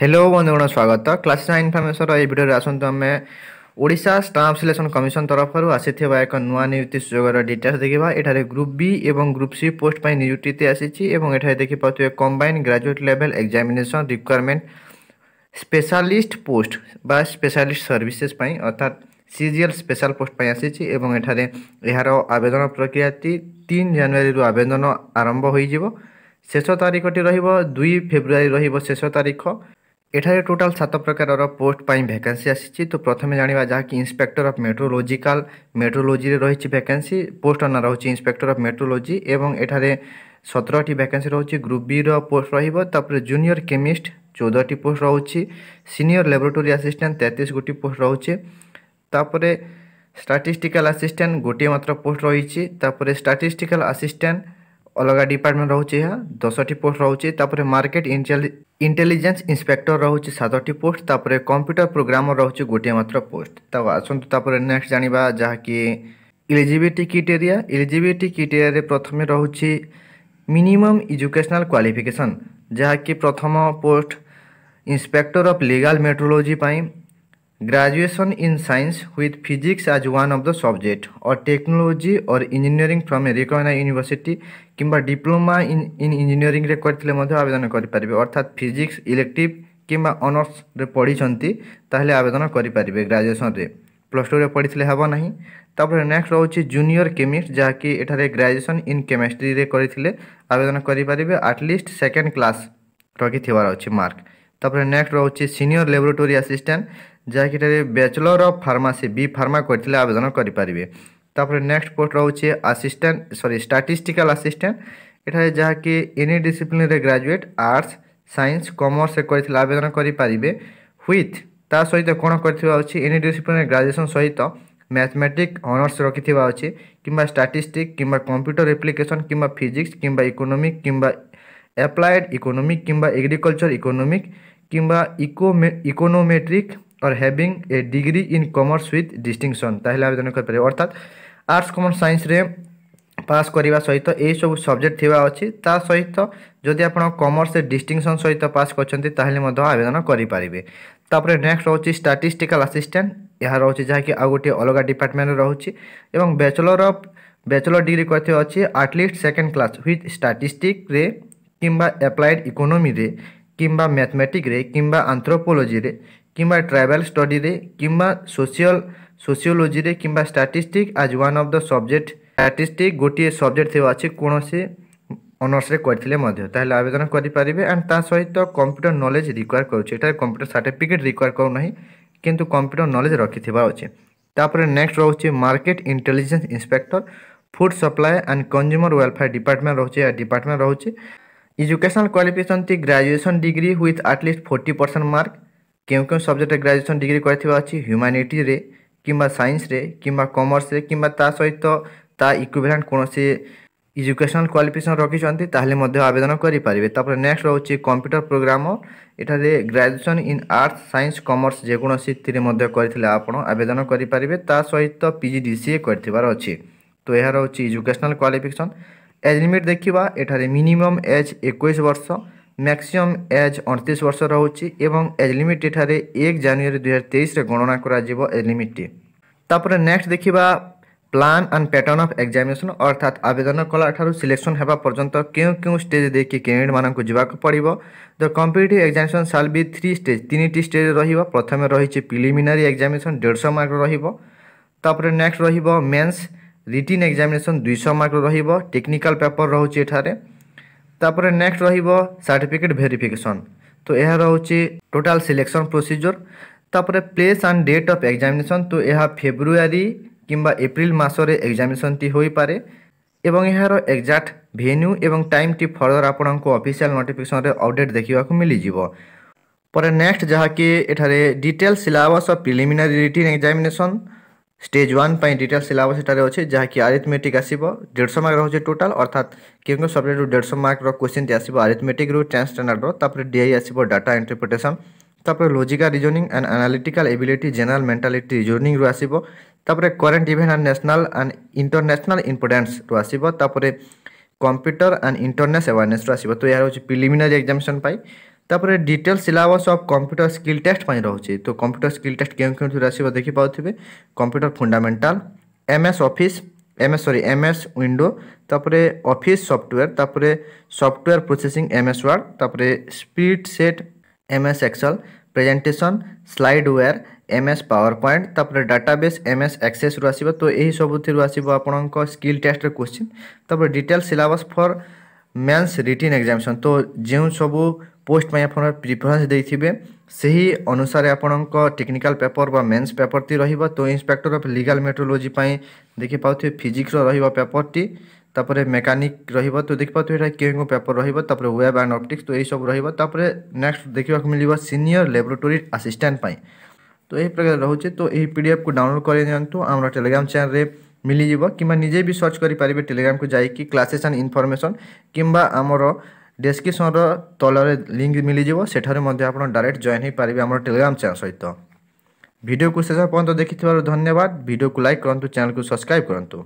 hello ବନ୍ଧୁଗଣ ସ୍ୱାଗତ class nine ଇନଫର୍ମେସନ୍ର ଏହି ଭିଡ଼ିଓରେ ଆସନ୍ତୁ ଆମେ ଓଡ଼ିଶା ଷ୍ଟାମ୍ପ ସିଲେକ୍ସନ୍ କମିଶନ ତରଫରୁ ଆସିଥିବା ଏକ ନୂଆ ନିଯୁକ୍ତି ସୁଯୋଗର ଡିଟେଲ୍ସ ଦେଖିବା ଏଠାରେ ଗ୍ରୁପ୍ ବି ଏବଂ ଗ୍ରୁପ୍ ସି ପୋଷ୍ଟ ପାଇଁ ନିଯୁକ୍ତି ଆସିଛି ଏବଂ ଏଠାରେ ଦେଖିପାରୁଥିବେ combined graduate level examination requirement specialist post ବା ସ୍ପେଶାଲିଷ୍ଟ ସର୍ଭିସେସ୍ ପାଇଁ ଅର୍ଥାତ୍ ସିଜିଏଲ୍ ସ୍ପେଶାଲ ପୋଷ୍ଟ ପାଇଁ ଆସିଛି ଏବଂ ଏଠାରେ ଏହାର ଆବେଦନ ପ୍ରକ୍ରିୟାଟି ତିନି ଜାନୁଆରୀରୁ ଆବେଦନ ଆରମ୍ଭ ହୋଇଯିବ ଶେଷ ତାରିଖଟି ରହିବ ଦୁଇ ଫେବୃଆରୀ ରହିବ ଶେଷ ତାରିଖ ଏଠାରେ ଟୋଟାଲ୍ ସାତ ପ୍ରକାରର ପୋଷ୍ଟ ପାଇଁ ଭ୍ୟାକେନ୍ସି ଆସିଛି ତ ପ୍ରଥମେ ଜାଣିବା ଯାହାକି ଇନ୍ସପେକ୍ଟର ଅଫ୍ ମେଟ୍ରୋଲୋଜିକାଲ ମେଟ୍ରୋଲୋଜିରେ ରହିଛି ଭ୍ୟାକେନ୍ସି ପୋଷ୍ଟ ନାଁ ରହୁଛି ଇନ୍ସପେକ୍ଟର ଅଫ୍ ମେଟ୍ରୋଲୋଜି ଏବଂ ଏଠାରେ ସତରଟି ଭ୍ୟାକେନ୍ସି ରହୁଛି ଗ୍ରୁପ୍ ବିର ପୋଷ୍ଟ ରହିବ ତାପରେ ଜୁନିୟର କେମିଷ୍ଟ ଚଉଦଟି ପୋଷ୍ଟ ରହୁଛି ସିନିୟର ଲାବୋରେଟୋରୀ ଆସିଷ୍ଟାଣ୍ଟ ତେତିଶ ଗୋଟି ପୋଷ୍ଟ ରହୁଛି ତାପରେ ଷ୍ଟାଟିଷ୍ଟିକାଲ ଆସିଷ୍ଟାଣ୍ଟ ଗୋଟିଏ ମାତ୍ର ପୋଷ୍ଟ ରହିଛି ତାପରେ ଷ୍ଟାଟିଷ୍ଟିକାଲ ଆସିଷ୍ଟାଣ୍ଟ अलग डिपार्टमेंट रोचे दसटी पोस्ट रोचे मार्केट इंटेलीजेन्स इन्स्पेक्टर रोचे सातट पोस्ट कंप्यूटर प्रोग्रामर रोचे गोटे मात्र पोस्ट तो आसतु नेक्स्ट जाना जहाँकि इलिजिलिटी क्राइटेरिया इलिजिलिटी क्राइटेरिया प्रथम रोचे मिनिमम एजुकेशनल क्वाफिकेसन जहाँकि प्रथम post inspector of legal metrology Graduation in science with physics as one of the subject or technology or engineering from a recognized university কিংবা ডিপ্লোমা ইন ইন ইঞ্জিনিয়রিংরে করে মধ্যে আবেদন করে অর্থাৎ ফিজিক্স ইলেকটিভ কিংবা অনার্সরে পড়িছন্তি তাহলে আবেদন করে গ্রাজুয়েসনরে প্লস টুরে পড়িলে হব না তাপরে নেক্সট রয়েছে জুনিয়র কেমিস্ট যা কি এখানে গ্রাজুয়েসন ইন কেমিস্ট্রিরে করে আবেদন করে আটলিস্ট সেকেন্ড ক্লাস রকিথিবার অ মার্ক ତାପରେ ନେକ୍ସଟ ରହୁଛି ସିନିୟର ଲାବୋରେଟୋରୀ ଆସିଷ୍ଟାଣ୍ଟ ଯାହାକିଠାରେ bachelor of pharmacy B pharma କରିଥିଲେ ଆବେଦନ କରିପାରିବେ ତାପରେ ନେକ୍ସଟ ପୋଷ୍ଟ ରହୁଛି ଆସିଷ୍ଟାଣ୍ଟ ସରି ଷ୍ଟାଟିଷ୍ଟିକାଲ ଆସିଷ୍ଟାଣ୍ଟ ଏଠାରେ ଯାହାକି ଏନି ଡିସିପ୍ଲିନରେ ଗ୍ରାଜୁଏଟ୍ ଆର୍ଟ୍ସ ସାଇନ୍ସ କମର୍ସରେ କରିଥିଲେ ଆବେଦନ କରିପାରିବେ ହୁଇଥ୍ ତା ସହିତ କ'ଣ କରିଥିବା ଅଛି ଏନି ଡିସିପ୍ଲିନରେ ଗ୍ରାଜୁଏସନ୍ ସହିତ ম্যাথমেটিক অনার্স রকিথিবা আছে কিংবা স্ট্যাটিস্টিক কিংবা কম্পিউটার এপ্লিকেশন কিংবা ফিজিক্স কিংবা ইকোনমিক কিংবা অ্যাপ্লায়েড ইকোনমিক কিংবা এগ্রিকলচার ইকোনমিক কিংবা ইকোমে econometric or having a degree in commerce with distinction তাহলে আবেদন করিপারে অর্থাৎ আর্টস কমর্স সাইন্সরে পাস করা সহিত এইসব সবজেক্ট থাকা অছি তা সহিত যদি আপনার কমর্স ডিষ্টিংশন সহিত পাস করছেন তাহলে আবেদন করিপারে তাপরে নেক্সট রয়েছে স্টাটিস্টিকাল আসিষ্টাট ଏହା ରହୁଛି ଯାହାକି ଆଉ ଗୋଟିଏ ଅଲଗା ଡିପାର୍ଟମେଣ୍ଟରେ ରହୁଛି ଏବଂ ବ୍ୟାଚଲର ଅଫ୍ ବ୍ୟାଚଲର ଡିଗ୍ରୀ କରିଥିବା ଅଛି ଆଟଲିଷ୍ଟ ସେକେଣ୍ଡ କ୍ଲାସ୍ ୱିଥ୍ ଷ୍ଟାଟିଷ୍ଟିକ୍ରେ କିମ୍ବା ଆପ୍ଲାଏଡ୍ ଇକୋନୋମିରେ କିମ୍ବା ମ୍ୟାଥମେଟିକ୍ରେ କିମ୍ବା ଆନ୍ଥ୍ରୋପୋଲୋଜିରେ କିମ୍ବା ଟ୍ରାଭେଲ୍ ଷ୍ଟଡ଼ିରେ କିମ୍ବା ସୋସିଆଲ ସୋସିଓଲୋଜିରେ କିମ୍ବା statistic as one of the subject statistic ଗୋଟିଏ ସବଜେକ୍ଟ ଥିବା ଅଛି କୌଣସି ଅନର୍ସରେ କରିଥିଲେ ମଧ୍ୟ ତାହେଲେ ଆବେଦନ କରିପାରିବେ ଆଣ୍ଡ ତା ସହିତ କମ୍ପ୍ୟୁଟର ନଲେଜ ରିକ୍ୱାର କରୁଛି ଏଠାରେ କମ୍ପ୍ୟୁଟର ସାର୍ଟିଫିକେଟ୍ ରିକ୍ୱାର କରୁନାହିଁ କିନ୍ତୁ କମ୍ପ୍ୟୁଟର ନଲେଜ ରଖିଥିବା ଅଛି ତାପରେ ନେକ୍ସଟ ରହୁଛି market intelligence inspector food supply and consumer welfare department ରହୁଛି ଏହା ଡିପାର୍ଟମେଣ୍ଟ ରହୁଛି এডুকেশনাল ক্বালিফিকেসন টি graduation degree with at least forty percent mark କେଉଁ କେଉଁ ସବଜେକ୍ଟରେ ଗ୍ରାଜୁଏସନ୍ ଡିଗ୍ରୀ କରିଥିବା ଅଛି ହ୍ୟୁମାନିଟିରେ କିମ୍ବା ସାଇନ୍ସରେ କିମ୍ବା କମର୍ସରେ କିମ୍ବା ତା ସହିତ ତା ଇକ୍ୱିଭାଲେଣ୍ଟ କୌଣସି ଇଜୁକେସନାଲ କ୍ୱାଲିଫିକେସନ୍ ରଖିଛନ୍ତି ତାହେଲେ ମଧ୍ୟ ଆବେଦନ କରିପାରିବେ ତାପରେ ନେକ୍ସଟ ରହୁଛି କମ୍ପ୍ୟୁଟର ପ୍ରୋଗ୍ରାମ ଏଠାରେ graduation in arts science commerce ଯେକୌଣସିଥିରେ ମଧ୍ୟ କରିଥିଲେ ଆପଣ ଆବେଦନ କରିପାରିବେ ତା ସହିତ P G D C A କରିଥିବାର ଅଛି ତ ଏହା ରହୁଛି ଇଜୁକେସନାଲ କ୍ୱାଲିଫିକେସନ୍ ଏଜ୍ ଲିମିଟ୍ ଦେଖିବା ଏଠାରେ ମିନିମମ୍ ଏଜ୍ ଏକୋଇଶ ବର୍ଷ ମ୍ୟାକ୍ସିମମ୍ ଏଜ୍ ଅଣତିରିଶ ବର୍ଷ ରହୁଛି ଏବଂ ଏଜ୍ ଲିମିଟ୍ ଏଠାରେ ଏକ ଜାନୁଆରୀ ଦୁଇହଜାର ତେଇଶରେ ଗଣନା କରାଯିବ ଏଜ୍ ଲିମିଟ୍ଟି ତାପରେ ନେକ୍ସଟ ଦେଖିବା plan and pattern of examination ଅର୍ଥାତ୍ ଆବେଦନ କଲାଠାରୁ ସିଲେକ୍ସନ୍ ହେବା ପର୍ଯ୍ୟନ୍ତ କେଉଁ କେଉଁ ଷ୍ଟେଜ୍ ଦେଇକି କ୍ୟାଣ୍ଡିଡେଟ୍ମାନଙ୍କୁ ଯିବାକୁ ପଡ଼ିବ the competitive examination shall be three stage ତିନିଟି ଷ୍ଟେଜ୍ ରହିବ ପ୍ରଥମେ ରହିଛି ପ୍ରିଲିମିନାରୀ ଏକ୍ଜାମିନେସନ୍ ଦେଢ଼ଶହ ମାର୍କ ରହିବ ତାପରେ ନେକ୍ସଟ ରହିବ ମେନ୍ସ রিটিন এক্সামিনেসন দুইশহ মাର୍କ ରହିବ ଟେକ୍ନିକାଲ ପେପର ରହୁଛି ଏଠାରେ ତାପରେ ନେକ୍ସଟ ରହିବ ସାର୍ଟିଫିକେଟ୍ ଭେରିଫିକେସନ୍ ତ ଏହା ରହୁଛି ଟୋଟାଲ ସିଲେକ୍ସନ୍ ପ୍ରୋସିଜିଓର ତାପରେ place and date of examination ତ ଏହା ଫେବୃଆରୀ কিংবা এপ্রিল মাসরে এক্সামিনেসনটি হয়ে এবং এর এক্জাক্ট ভেন্যু এবং টাইমটি ফর্দর আপনার অফিসিয়াল নোটিফিকেসনরে অপডেট দেখা মিলিযোগ পরে নেক্সট যাকি এখানে detail syllabus of preliminary written examination stage one ପାଇଁ ଡିଟେଲ୍ ସିଲାବସ୍ ଏଠାରେ ଅଛି ଯାହାକି ଆରିଥମେଟିକ୍ ଆସିବ ଦେଢ଼ଶହ ମାର୍କ ରହୁଛି ଟୋଟାଲ୍ ଅର୍ଥାତ୍ କେଉଁ କେଉଁ ସବଜେକ୍ଟରୁ ଦେଢ଼ଶହ ମାର୍କର କ୍ୱେଶ୍ଚିନ୍ ଆସିବ ଆରିଥମେଟିକ୍ରୁ ଟେନ୍ଥ ଷ୍ଟାଣ୍ଡାର୍ଡ଼ର ତାପରେ ଡି ଆଇ ଆସିବ ଡାଟା ଇଣ୍ଟରପ୍ରିଟେସନ୍ ତାପରେ logical reasoning and analytical ability general mentality ରିଜନିଂରୁ ଆସିବ ତାପରେ current event and national and international ଇମ୍ପୋର୍ଟାନ୍ସରୁ ଆସିବ ତାପରେ କମ୍ପ୍ୟୁଟର ଆଣ୍ଡ ଇଣ୍ଟରନେସ୍ ଆୱାରନେସ୍ରୁ ଆସିବ ତ ଏହା ହେଉଛି ପ୍ରିଲିମିନାରୀ ଏକ୍ଜାମିନେସନ୍ ପାଇଁ ତାପରେ detail syllabus of computer skill test ପାଇଁ ରହୁଛି ତ କମ୍ପ୍ୟୁଟର ସ୍କିଲ୍ ଟେଷ୍ଟ କେଉଁ କେଉଁଥିରେ ଆସିବ ଦେଖିପାରୁଥିବେ computer fundamental M S Office M S sorry M S Window ତାପରେ ଅଫିସ୍ ସଫ୍ଟୱେର୍ ତାପରେ software processing M S Word ତାପରେ spreadsheet M S Excel presentation slideware M S PowerPoint ତାପରେ database M S ଆକ୍ସେସ୍ରୁ ଆସିବ ତ ଏହି ସବୁଥିରୁ ଆସିବ ଆପଣଙ୍କ ସ୍କିଲ୍ ଟେଷ୍ଟର କୋଶ୍ଚିନ୍ ତାପରେ detail syllabus for mains written examination ତ ଯେଉଁ ସବୁ ପୋଷ୍ଟ ପାଇଁ ଆପଣ ପ୍ରିଫରେନ୍ସ ଦେଇଥିବେ ସେହି ଅନୁସାରେ ଆପଣଙ୍କ ଟେକ୍ନିକାଲ ପେପର ବା ମେନ୍ସ ପେପରଟି ରହିବ ତ ଇନ୍ସପେକ୍ଟର ଅଫ୍ ଲିଗାଲ ମେଟ୍ରୋଲୋଜି ପାଇଁ ଦେଖିପାରୁଥିବେ ଫିଜିକ୍ସର ରହିବ ପେପରଟି ତାପରେ ମେକାନିକ୍ ରହିବ ତ ଦେଖିପାରୁଥିବେ ଏଇଟା କେଉଁ କେଉଁ ପେପର ରହିବ ତାପରେ ୱେବ୍ ଆଣ୍ଡ ଅପ୍ଟିକ୍ସ ତ ଏହିସବୁ ରହିବ ତାପରେ ନେକ୍ସଟ ଦେଖିବାକୁ ମିଳିବ ସିନିୟର ଲାବୋରେଟୋରୀ ଆସିଷ୍ଟାଣ୍ଟ ପାଇଁ ତ ଏହି ପ୍ରକାର ରହୁଛି ତ ଏହି ପି ଡି ଏଫ୍କୁ ଡାଉନଲୋଡ଼ କରିନିଅନ୍ତୁ ଆମର ଟେଲିଗ୍ରାମ ଚ୍ୟାନେଲରେ ମିଳିଯିବ କିମ୍ବା ନିଜେ ବି ସର୍ଚ୍ଚ କରିପାରିବେ ଟେଲିଗ୍ରାମକୁ ଯାଇକି କ୍ଲାସେସ୍ ଆଣ୍ଡ ଇନଫର୍ମେସନ୍ କିମ୍ବା ଆମର ଡେସ୍କ୍ରିପ୍ସନ୍ର ତଳରେ ଲିଙ୍କ୍ ମିଳିଯିବ ସେଠାରେ ମଧ୍ୟ ଆପଣ ଡାଇରେକ୍ଟ ଜଏନ୍ ହୋଇପାରିବେ ଆମର ଟେଲିଗ୍ରାମ୍ ଚ୍ୟାନେଲ୍ ସହିତ ଭିଡ଼ିଓକୁ ଶେଷ ପର୍ଯ୍ୟନ୍ତ ଦେଖିଥିବାରୁ ଧନ୍ୟବାଦ ଭିଡ଼ିଓକୁ ଲାଇକ୍ କରନ୍ତୁ ଚ୍ୟାନେଲ୍କୁ ସବସ୍କ୍ରାଇବ୍ କରନ୍ତୁ